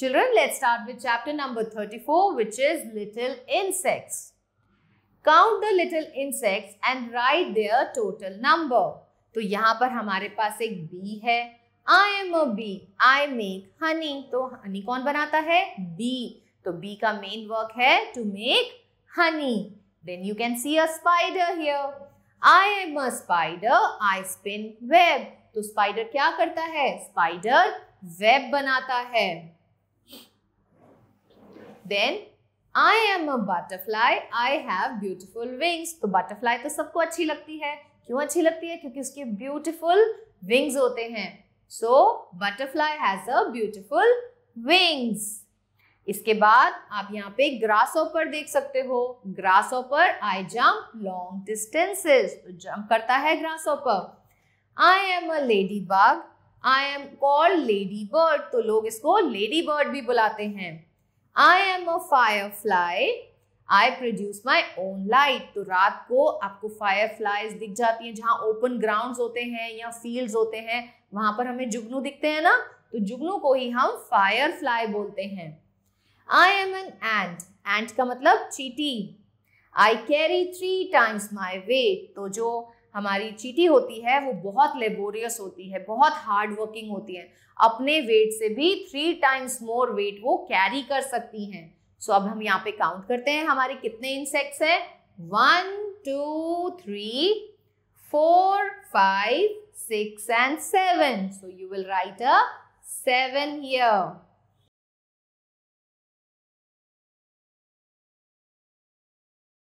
Children, let's start with chapter number 34, which is Little Insects. Count the little insects and write their total number. तो यहाँ पर हमारे पास एक bee है I am a bee I make honey तो honey कौन बनाता है बी तो बी का मेन वर्क है to make honey then you can see a spider here I am a spider I spin web तो स्पाइडर क्या करता है स्पाइडर वेब बनाता है then I am a butterfly I have beautiful wings तो butterfly तो सबको अच्छी लगती है क्यों अच्छी लगती है क्योंकि उसके ब्यूटिफुल विंग्स होते हैं so butterfly has a beautiful wings इसके बाद आप यहाँ पे ग्रास ऑपर देख सकते हो grasshopper I jump long distances तो जम्प करता है grasshopper I am a ladybug I am called ladybird तो लोग इसको लेडी बर्ड भी बुलाते हैं I am a firefly I produce my own light तो रात को आपको फायर फ्लाइज दिख जाती हैं जहां ओपन ग्राउंड होते हैं या फील्ड होते हैं वहां पर हमें जुगनू दिखते हैं ना तो जुगनू को ही हम फायर फ्लाई बोलते हैं आई एम एन एंट एंट का मतलब चीटी I carry three times my weight तो जो हमारी चीटी होती है वो बहुत लेबोरियस होती है बहुत हार्ड वर्किंग होती है अपने वेट से भी थ्री टाइम्स मोर वेट वो कैरी कर सकती हैं सो अब हम यहाँ पे काउंट करते हैं हमारे कितने इंसेक्ट्स हैं one two three four five six and seven so you will write a seven here